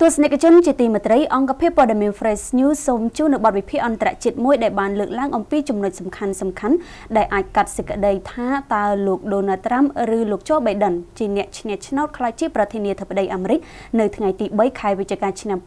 ទស្សនិកជនជាទីមេត្រីអង្គភាពព័ត៌មាន Fresh News សូមជូននូវបទវិភាគអន្តរជាតិមួយដែលបានលើកឡើងអំពីចំណុចសំខាន់សំខាន់ដែលអាចកាត់សេចក្តីថាតើលោក Donald Trump ឬលោក Joe Biden ជាអ្នកឈ្នះឆ្នោតខ្លាចជាប្រធានាធិបតីអាមេរិកនៅថ្ងៃទី3ខែវិច្ឆិកាឆ្នាំ2020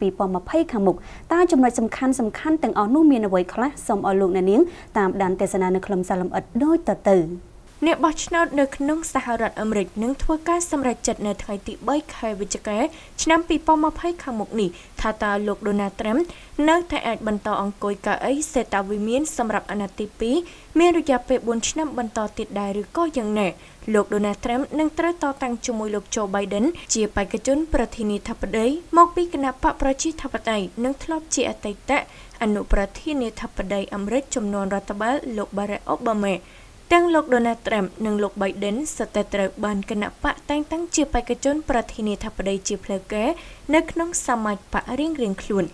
ខាងមុខតើចំណុចសំខាន់សំខាន់ទាំងអស់នោះមានអ្វីខ្លះសូមឲ្យលោកអ្នកនាងតាមដានទេសនានៅក្នុងសារលំអិតដូចតទៅ។អ្នកបោះឆ្នោតនៅក្នុងសហរដ្ឋអាមេរិកនឹងធ្វើការសម្រេចចិត្តនៅថ្ងៃទី3ខែវិច្ឆិកា ឆ្នាំ2020ខាងមុខនេះថាតើលោកដូណាល់ត្រាំនៅតែអាចបន្តអង្គុយកៅអីសេតាវិមានសម្រាប់អាណត្តិទី2មានរយៈពេល4ឆ្នាំបន្តទៀតដែរឬក៏យ៉ាងណាលោកដូណាល់ត្រាំនឹងត្រូវតតាំងជាមួយលោកโจ Biden ជាបេក្ខជន ប្រធានាធិបតី មកពីគណបកប្រជាធិបតេយ្យនិងធ្លាប់ជាអតីតអនុប្រធានាធិបតីអាមេរិកចំនួនរដ្ឋបាលលោក Barack Obama ទាំងលោក Donald Trump និងលោក Biden សុទ្ធតែត្រូវបានគណៈបកតែងតាំងជាបេក្ខជនប្រធានាធិបតីជាផ្លូវការនៅក្នុងសមាជបករៀងៗខ្លួន។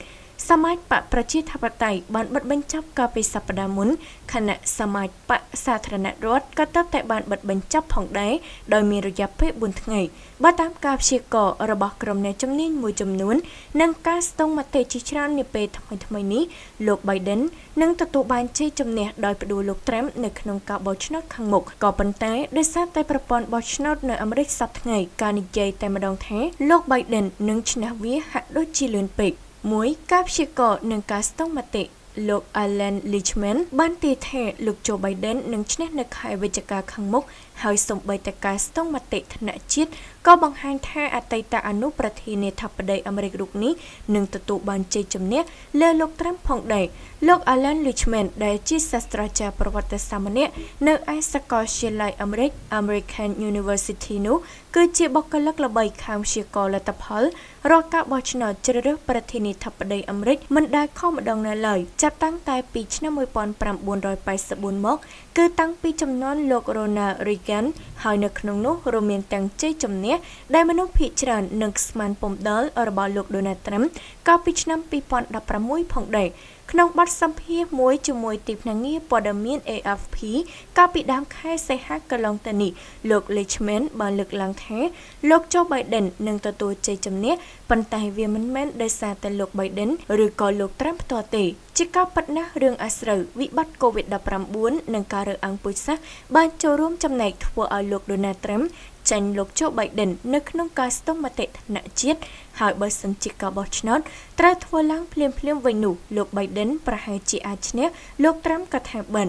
សមាជបកប្រជាធិបតេយ្យបានបិទបញ្ចប់កាលពីសប្តាហ៍មុនខណៈសមាជបកសាធារណរដ្ឋក៏តបតែបានបិទបញ្ចប់ផងដែរដោយមានរយៈពេល4ថ្ងៃបើតាមការព្យាករណ៍របស់ក្រុមអ្នកជំនាញមួយចំនួន និងការស្ទង់មតិជាច្រើននាពេលថ្មីៗនេះលោក Biden នឹងទទួលបានជ័យជំនះដោយផ្ដួលលោក Trump នៅក្នុងការបោះឆ្នោតខាងមុខក៏ប៉ុន្តែដោយសារតែប្រព័ន្ធបោះឆ្នោតនៅអាមេរិកសប្តាហ៍ថ្ងៃការនិយាយតែម្ដងថាលោក Biden នឹងឈ្នះវាហាក់ដូចជាលឿនពេក។ 1. ការព្យាករណ៍និងការស្ទង់មតិលោក Allen Lichman បានទាយថាលោក Joe Biden នឹងឈ្នះនៅខែវិច្ឆិកាខាងមុខហើយសម្បីតែការស្ទង់មតិថ្នាក់ជាតិក៏បង្ហាញថាអតីតអនុប្រធានាធិបតីអាមេរិករូបនេះនឹងទទួលបានជ័យជំនះលើលោកត្រាំផងដែរលោក Alan Lichman ដែលជា សាស្ត្រាចារ្យប្រវត្តិសាស្ត្រម្នាក់នៅឯសាកលវិទ្យាល័យអាមេរិក American University នោះគឺជាបុគ្គលិកល្បីខាងវិទ្យាករលទ្ធផលរកការបោះឆ្នោតជ្រើសរើសប្រធានាធិបតីអាមេរិកមិនដែលខុសម្ដងណាឡើយចាប់តាំងតែពីឆ្នាំ1984មកគឺតាំងពីចំនួនលោករ៉ូណាល់រីហ្គានហើយនៅក្នុងនោះរួមមានទាំងជ័យជំនះដែលមនុស្សភាគច្រើននឹងស្មានពំដល របស់លោកដូណាល់ត្រាំកាលពីឆ្នាំ2016ផងដែរក្នុងបទសម្ភាសន៍មួយជាមួយទីភ្នាក់ងារព័ត៌មាន AFP កាលពីដើមខែសីហាកន្លងទៅនេះលោក Leishman បានលើកឡើងថាលោក Joe Biden នឹងទទួលជ័យជំនះប៉ុន្តែវាមិនមែនដោយសារតែលោក Biden ឬក៏លោក Trump ផ្ទាល់ទេ ជាការប៉ັດណាស់រឿងអាស្រូវវិបត្តិ COVID-19 និងការរើអង្គពុជសាសបានចូលរួមចំណែកធ្វើឲ្យលោក Donald Trump ចាញ់លោកជូបៃដិននៅក្នុងការស្ទង់មតិថ្នាក់ជាតិហើយបើសិនជាការបោះឆ្នោតត្រូវធ្វើឡើងភ្លាមៗវិញនោះលោកបៃដិនប្រហែលជាអាចឈ្នះលោកត្រាំក៏ថាបាន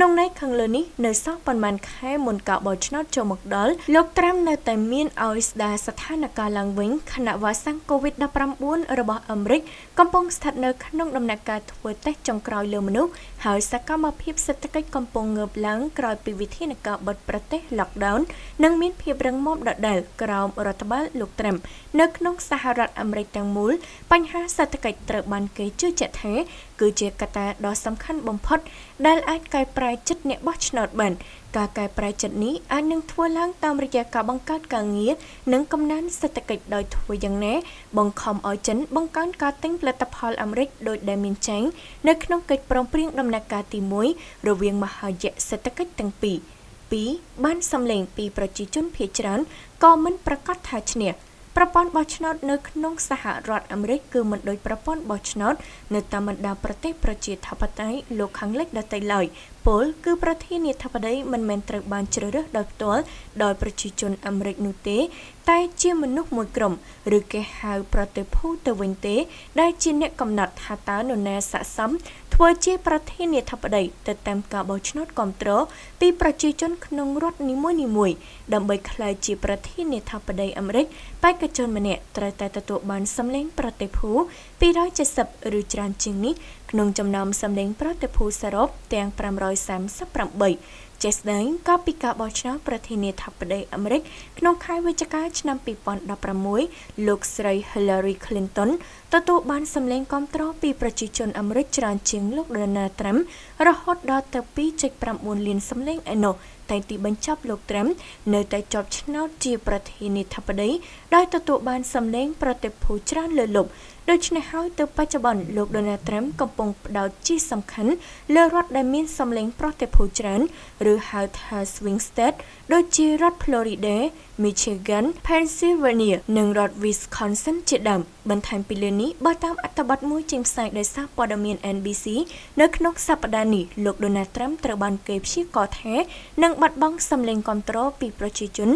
ក្នុងន័យខាងលើនេះនៅសោះប៉ុន្មានខែមុនការបោះឆ្នោតចូលមកដល់លោកត្រាំនៅតែមានឲ្យស្ដារស្ថានភាពឡើងវិញខណៈវ៉ាក់សាំង COVID-19 របស់អាមេរិកកំពុងស្ថិតនៅក្នុងដំណាក់កាលធ្វើតេស្តចុងក្រោយលើមនុស្សហើយសកម្មភាពសេដ្ឋកិច្ចកំពុងងើបឡើងក្រោយពីវិធានការបិទប្រទេស lockdown និងមានភាពរឹងមាំដដែលក្រោមរដ្ឋបាលលោកត្រាំនៅក្នុងសហរដ្ឋអាមេរិកទាំងមូលបញ្ហាសេដ្ឋកិច្ចត្រូវបានគេជឿជាក់ថាគឺជាកត្តាដ៏សំខាន់បំផុត ដែលអាចកែប្រែចិត្តអ្នកបោះឆ្នោតបាន ការកែប្រែចិត្តនេះអាចនឹងធ្វើឡើងតាមរយៈការបង្កើតការងារនិងកំណើនសេដ្ឋកិច្ចដោយធ្វើយ៉ាងណាបង្ខំឲ្យចិនបង្កើនការទិញផលិតផលអាមេរិកដោយដែលមានចែងនៅក្នុងកិច្ចព្រមព្រៀងដំណាក់កាលទី1រវាងមហាយៈសេដ្ឋកិច្ចទាំងពីរ2បានសម្លេងពីប្រជាជនភៀចច្រើនក៏មិនប្រកាសថាឈ្នះ។ប្រព័ន្ធបោះឆ្នោតនៅក្នុងសហរដ្ឋអាមេរិកគឺមិនដូចប្រព័ន្ធបោះឆ្នោតនៅតាមបណ្ដាប្រទេសប្រជាធិបតេយ្យលោកខាងលិចដទៃឡើយពលគឺប្រធានាធិបតីមិនមែនត្រូវបានជ្រើសរើសដោយផ្ទាល់ដោយប្រជាជនអាមេរិកនោះទេ តែជាមនុស្សមួយក្រុម ឬគេហៅប្រតិភូទៅវិញទេដែលជាអ្នកកំណត់ថាតើនរណាស័ក្តិសមធ្វើជាប្រធានាធិបតីទៅតាមការបោះឆ្នោតគ្រប់គ្រងពីប្រជាជនក្នុងរដ្ឋនីមួយៗដើម្បីក្លាយជាប្រធានាធិបតីអាមេរិកបេក្ខជនម្នាក់ត្រូវតែទទួលបានសម្លេងប្រតិភូ270ឬច្រើនជាងនេះក្នុងចំណោមសម្លេងប្រតិភូសរុបទាំង538ចេស្ដែងក៏ពីការបោះឆ្នោតប្រធានាធិបតីអាមេរិក ក្នុងខែវិច្ឆិកាឆ្នាំ2016លោកស្រី Hillary Clinton ទទួលបានសម្លេងគាំទ្រពីប្រជាជនអាមេរិកច្រើនជាងលោក Donald Trump រហូតដល់ទៅ2.9លានសម្លេងឯនោះតែទីបញ្ចប់លោកត្រាំនៅតែជាប់ឆ្នោតជាប្រធានាធិបតីដោយទទួលបានសម្លេងប្រតិភូច្រើនលើលប់ដូច្នេះហើយទៅបច្ចុប្បន្នលោក Donald Trump កំពុងផ្ដោតជាសំខាន់លើរដ្ឋដែលមានសម្លេងប្រតិភូច្រើនឬហៅថា swing state ដូចជារដ្ឋ Florida, Michigan, Pennsylvania និងរដ្ឋ Wisconsin ជាដើម។បន្ថែមពីលើនេះបើតាមអត្ថបទមួយចេញផ្សាយដោយសារព័ត៌មាន NBC នៅក្នុងសប្តាហ៍នេះលោក Donald Trump ត្រូវបានគេព្យាករណ៍ថានឹងបាត់បង់សម្លេងគ្រប់គ្រងពីប្រជាជន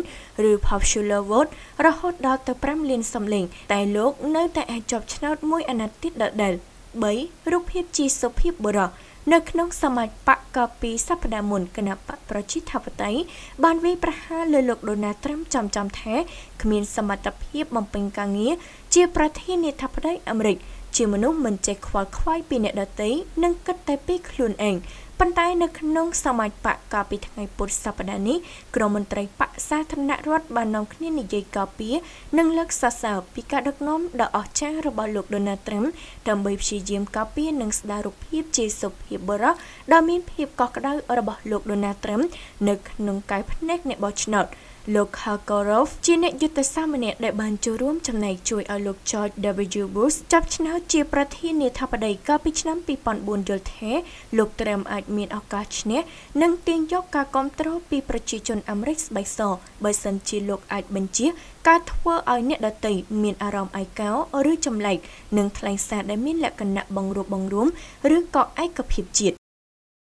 ឬ popular vote រហូតដល់ទៅ5លានសម្លេង តែលោកនៅតែអាចជាប់ឆ្នោតមួយអាណត្តិទៀតដដែល3រូបភាពជាសុភាពបុរសនៅក្នុងសមាជបកក៏ពីសព្ទាមុនគណៈបកប្រជាធិបតេយ្យបានវាយប្រហារលើលោកដូណាល់ត្រាំចំចំថាគ្មានសមត្ថភាពបំពេញការងារជាប្រធានាធិបតីអាមេរិកជាមនុស្សមិនចេះខ្វល់ខ្វាយពីអ្នកដទៃនិងគិតតែពីខ្លួនឯងប៉ុន្តែនៅក្នុងសមាជបកកាលពីថ្ងៃពុធសប្តាហ៍នេះក្រមមន្ត្រីបកសាធនរដ្ឋបាននាំគ្នានិយាយកាពីនិងលើកសរសើរពីការដឹកនាំដ៏អស្ចារ្យរបស់លោកដូណាល់ត្រាំដើម្បីព្យាយាមកាពីនិងស្ដាររូបភាពជាសុភាពបរិសុទ្ធដ៏មានភាពកក់ក្ដៅរបស់លោកដូណាល់ត្រាំនៅក្នុងកាយភ្នែកអ្នកបោះឆ្នោត។លោក Khakorov ជាអ្នកយុទ្ធសាស្ត្រម្នាក់ដែលបានចូលរួមចំណែកជួយឲ្យលោក George W Bush ចាប់ឆ្នោតជាប្រធានាធិបតីកាលពីឆ្នាំ2004យល់ថាលោក Trump អាចមានឱកាសឈ្នះនិងទាញយកការគ្រប់គ្រងពីប្រជាជនអាមេរិកស្បែកសបើសិនជាលោកអាចបញ្ជាការធ្វើឲ្យអ្នកដទៃមានអារម្មណ៍ឯកោឬចម្លែកនិងថ្លែងសារដែលមានលក្ខណៈបង្រួបបង្រួម ឬក៏ឯកភាពជាតិ